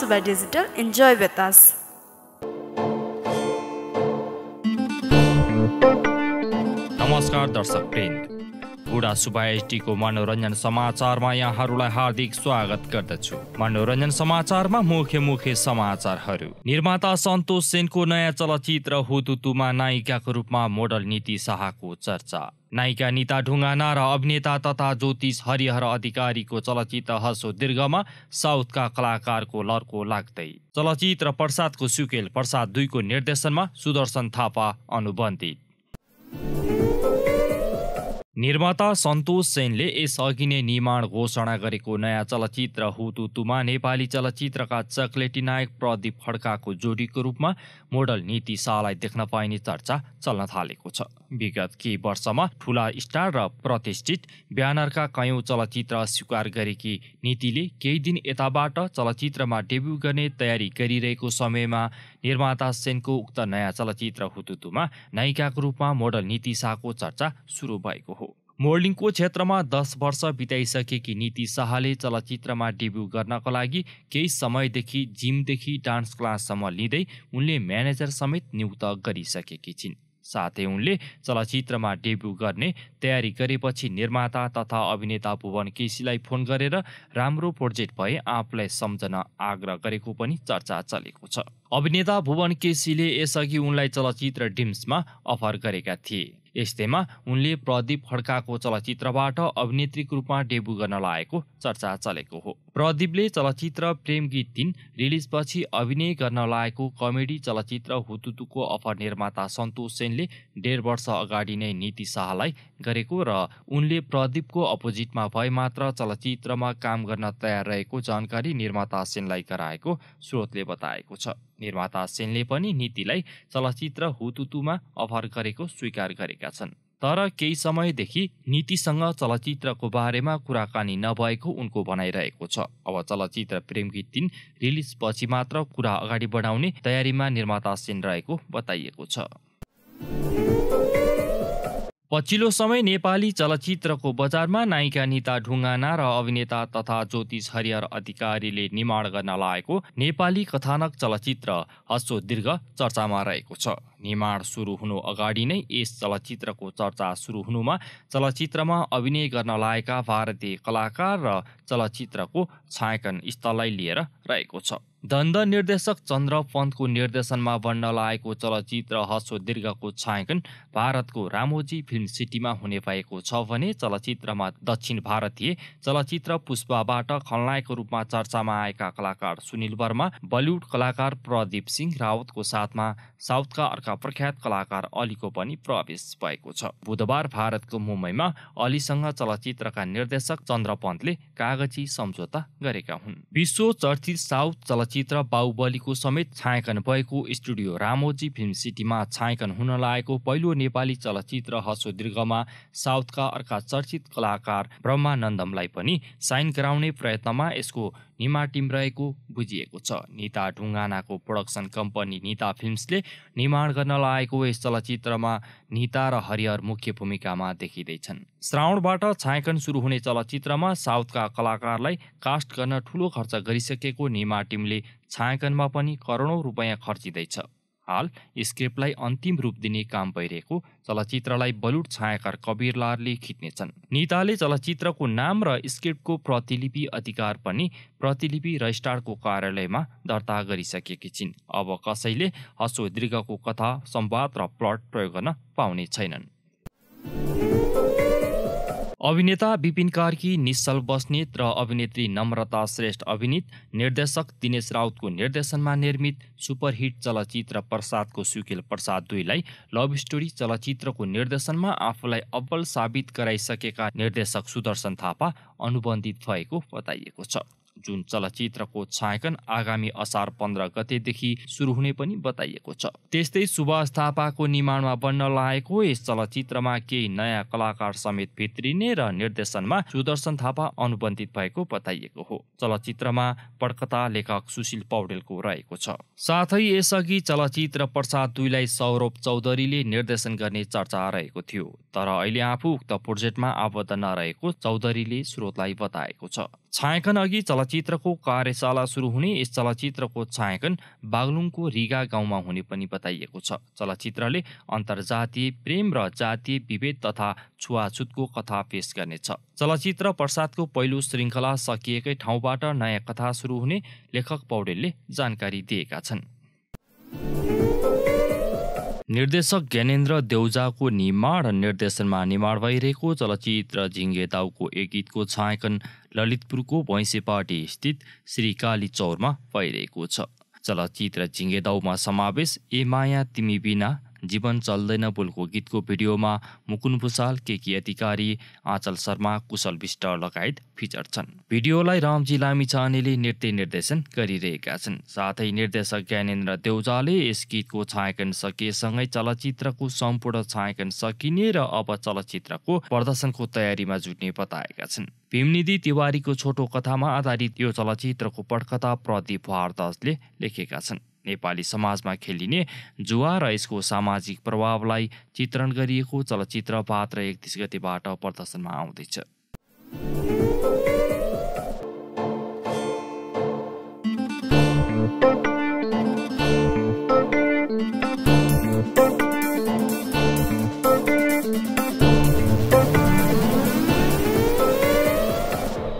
Suba Digital. Enjoy with us. नमस्कार दर्शक वृन्द बुढा सुबा एसटीको मनोरञ्जन समाचारमा यहाँहरूलाई हार्दिक स्वागत गर्दछु मनोरञ्जन समाचारमा मुख्य मुख्य समाचारहरू निर्माता सन्तोष सेनको नयाँ चलचित्र हुतुतुमा नायिकाको रूपमा मोडल नीति शाहको चर्चा नायिका निता ढुङ्गाना र अभिनेता तथा ज्योतिष हरिहर अधिकारीको चलचित्र हसो दीर्घमा साउथका कलाकारको लर्को लाग्दै चलचित्र प्रसादको सुकेल प्रसाद दुईको निर्देशनमा सुदर्शन थापा अनुबन्धित निर्माता सन्तोष सेनले यसअघि नै निर्माण घोषणा गरेको नयाँ चलचित्र हुतुतुमा नेपाली चलचित्रका चक्लेटी नायक प्रदीप खड्काको जोडीको रूपमा मोडल नीति शाहलाई देख्न पाइने चर्चा चल्न थालेको छ विगत केही वर्षमा ठुला स्टार र प्रतिष्ठित ब्यानरका कयौँ चलचित्र स्वीकार गरेकी नीतिले केही दिन यताबाट चलचित्रमा डेब्यू गर्ने तयारी गरिरहेको समयमा निर्माता सेनको उक्त नयाँ चलचित्र हुतुतुमा नायिकाको रूपमा मोडल नीति शाहको चर्चा सुरु भएको हो मोर्लिङको क्षेत्रमा दस वर्ष बिताइसकेकी नीति शाहले चलचित्रमा डेब्यू गर्नको लागि केही समयदेखि जिमदेखि डान्स क्लाससम्म लिँदै उनले म्यानेजर समेत नियुक्त गरिसकेकी छिन् साथै उनले चलचित्रमा डेब्यू गर्ने तयारी गरेपछि निर्माता तथा अभिनेता भुवन केसीलाई फोन गरेर राम्रो प्रोजेक्ट भए आफूलाई सम्झन आग्रह गरेको पनि चर्चा चलेको छ अभिनेता भुवन केसीले यसअघि उनलाई चलचित्र ड्रिम्समा अफर गरेका थिए यस्तैमा उनले प्रदीप खड्काको चलचित्रबाट अभिनेत्रीको रूपमा डेब्यू गर्न लागेको चर्चा चलेको हो प्रदीपले चलचित्र प्रेम गीत तिन रिलिजपछि अभिनय गर्न लागेको कमेडी चलचित्र हुतुतुको अफर निर्माता सन्तोष सेनले डेढ वर्ष अगाडि नै नीति शाहलाई गरेको र उनले प्रदीपको अपोजिटमा भए मात्र चलचित्रमा काम गर्न तयार रहेको जानकारी निर्माता सेनलाई गराएको स्रोतले बताएको छ निर्माता सेनले पनि नीतिलाई चलचित्र हुतुतुमा अफर गरेको स्वीकार गरेका छन् तर केही समयदेखि नीतिसँग चलचित्रको बारेमा कुराकानी नभएको उनको भनाइरहेको छ अब चलचित्र प्रेमकी तिन रिलिजपछि मात्र कुरा अगाडि बढाउने तयारीमा निर्माता सेन रहेको बताइएको छ पछिल्लो समय नेपाली चलचित्रको बजारमा नायिका निता ढुङ्गाना र अभिनेता तथा ज्योतिष हरिहर अधिकारीले निर्माण गर्न लागेको नेपाली कथानक चलचित्र हस्तो दीर्घ चर्चामा रहेको छ निर्माण सुरु हुनु अगाडि नै यस चलचित्रको चर्चा सुरु हुनुमा चलचित्रमा अभिनय गर्न लागेका भारतीय कलाकार र चलचित्रको छायाङ्कन स्थललाई लिएर रहेको छ दण्ड निर्देशक चन्द्र पन्तको निर्देशनमा बन्न लागेको चलचित्र हसो दीर्घको छायाङ्कन भारतको रामोजी फिल्म सिटीमा हुने भएको छ भने चलचित्रमा दक्षिण भारतीय चलचित्र पुष्पाबाट खलनायकको रूपमा चर्चामा आएका कलाकार सुनिल वर्मा बलिउड कलाकार प्रदीप सिंह रावतको साथमा साउथका अर्का प्रख्यात कलाकार अलीको पनि प्रवेश भएको छ बुधबार भारतको मुम्बईमा अलीसँग चलचित्रका निर्देशक चन्द्र पन्तले कागजी सम्झौता गरेका हुन् विश्व चर्चित साउथ चलचित्र चलचित्र बाहुबलीको समेत छायाङ्कन भएको स्टुडियो रामोजी फिल्म सिटीमा छायाङ्कन हुन लागेको पहिलो नेपाली चलचित्र हसो दीर्घमा साउथका अर्का चर्चित कलाकार ब्रह्मानन्दमलाई पनि साइन गराउने प्रयत्नमा यसको निमा टिम रहेको बुझिएको छ निता ढुङ्गानाको प्रोडक्सन कम्पनी निता फिल्म्सले निर्माण गर्न लागेको यस चलचित्रमा निता र हरिहर मुख्य भूमिकामा देखिँदैछन् श्रावणबाट छायाङ्कन सुरु हुने चलचित्रमा साउथका कलाकारलाई कास्ट गर्न ठुलो खर्च गरिसकेको निमा टिमले छायाङ्कनमा पनि करोडौँ रुपियाँ खर्चिँदैछ हाल स्क्रिप्टलाई अन्तिम रूप दिने काम भइरहेको चलचित्रलाई बलिउड छायाकार कबिरलालले खिच्नेछन् निताले चलचित्रको नाम र स्क्रिप्टको प्रतिलिपि अधिकार पनि प्रतिलिपि रजिस्ट्रारको कार्यालयमा दर्ता गरिसकेकी छिन् अब कसैले हसो दीर्घको कथा संवाद र प्लट प्रयोग गर्न पाउने छैनन् अभिनेता विपिन कार्की निश्चल बस्नेत र अभिनेत्री नम्रता श्रेष्ठ अभिनीत निर्देशक दिनेश राउतको निर्देशनमा निर्मित सुपरहिट चलचित्र प्रसादको सुकेल प्रसाद दुईलाई लभ स्टोरी चलचित्रको निर्देशनमा आफूलाई अब्बल साबित गराइसकेका निर्देशक सुदर्शन थापा अनुबन्धित भएको बताइएको छ जुन चलचित्रको छायाङ्कन आगामी असार पन्ध्र गतेदेखि सुरु हुने पनि बताइएको छ त्यस्तै सुभाष थापाको निर्माणमा बन्न लागेको यस चलचित्रमा केही नयाँ कलाकार समेत भित्रिने र निर्देशनमा सुदर्शन थापा अनुबन्धित भएको बताइएको हो चलचित्रमा पड्कता लेखक सुशील पौडेलको रहेको छ साथै यसअघि चलचित्र प्रसाद दुईलाई सौरभ चौधरीले निर्देशन गर्ने चर्चा रहेको थियो तर अहिले आफू उक्त प्रोजेक्टमा आबद्ध नरहेको चौधरीले स्रोतलाई बताएको छ छायाङ्कन अघि चलचित्रको कार्यशाला सुरु हुने यस चलचित्रको छायाङ्कन बागलुङको रिगा गाउँमा हुने पनि बताइएको छ चलचित्रले अन्तर्जातीय प्रेम र जातीय विभेद तथा छुवाछुतको कथा पेस गर्नेछ चलचित्र प्रसादको पहिलो श्रृङ्खला सकिएकै ठाउँबाट नयाँ कथा सुरु हुने लेखक पौडेलले जानकारी दिएका छन् निर्देशक ज्ञानेन्द्र देउजाको निर्माण र निर्देशनमा निर्माण भइरहेको चलचित्र झिङ्गे दाउको एक गीतको छायाङ्कन ललितपुरको भैँसेपाटी स्थित श्री काली चौरमा भइरहेको छ चलचित्र झिङ्गे दाउमा समावेश ए माया तिमी बिना जीवन चल्दैन बोलको गीतको भिडियोमा मुकुन भूषाल केकी अधिकारी आँचल शर्मा कुशल विष्ट लगायत फिचर छन् भिडियोलाई रामजी लामिछानेले नृत्य निर्देशन गरिरहेका छन् साथै निर्देशक ज्ञानेन्द्र देउजाले यस गीतको छायाङ्कन सकिएसँगै चलचित्रको सम्पूर्ण छायाङ्कन सकिने र अब चलचित्रको प्रदर्शनको तयारीमा जुट्ने बताएका छन् भीमनिधि तिवारीको छोटो कथामा आधारित यो चलचित्रको पटकथा प्रदीप भारदासले लेखेका छन् नेपाली समाजमा खेलिने जुवा र यसको सामाजिक प्रभावलाई चित्रण गरिएको चलचित्र पात्र एकतिस गतिबाट प्रदर्शनमा आउँदैछ Thank you.